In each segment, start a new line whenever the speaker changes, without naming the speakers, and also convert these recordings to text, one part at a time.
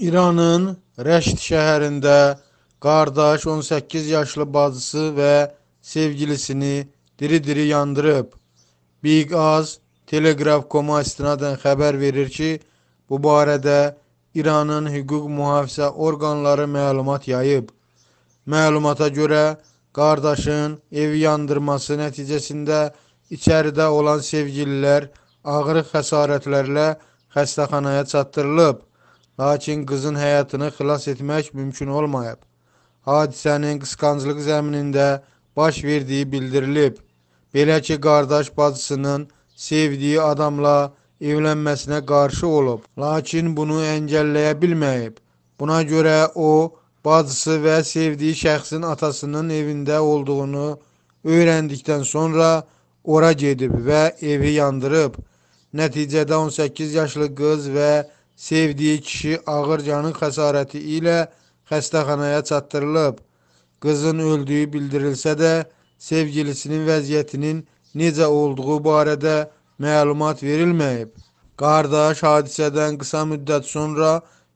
İranın Rəşd şəhərində qardaş 18 yaşlı bacısı və sevgilisini diri-diri yandırıb. Big Az Telegraf.com-a istinadən xəbər verir ki, bu barədə İranın hüquq mühafizə orqanları məlumat yayıb. Məlumata görə, qardaşın evi yandırması nəticəsində içəridə olan sevgililər ağır xəsarətlərlə xəstəxanaya çatdırılıb. Lakin qızın həyatını xilas etmək mümkün olmayıb. Hadisənin qısqanclıq zəminində baş verdiyi bildirilib. Belə ki, qardaş bacısının sevdiyi adamla evlənməsinə qarşı olub, lakin bunu əngəlləyə bilməyib. Buna görə o, bacısı və sevdiyi şəxsin atasının evində olduğunu öyrəndikdən sonra ora gedib və evi yandırıb. Nəticədə 18 yaşlı qız və sevdiyi kişi ağır canın xəsarəti ilə xəstəxanaya çatdırılıb. Qızın öldüyü bildirilsə də, sevgilisinin vəziyyətinin necə olduğu barədə məlumat verilməyib. Qardaş hadisədən qısa müddət sonra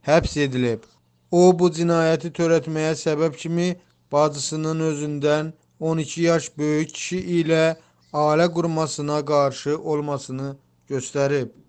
həbs edilib. O bu cinayəti törətməyə səbəb kimi bacısının özündən 12 yaş böyük kişi ilə ailə qurmasına qarşı olmasını göstərib.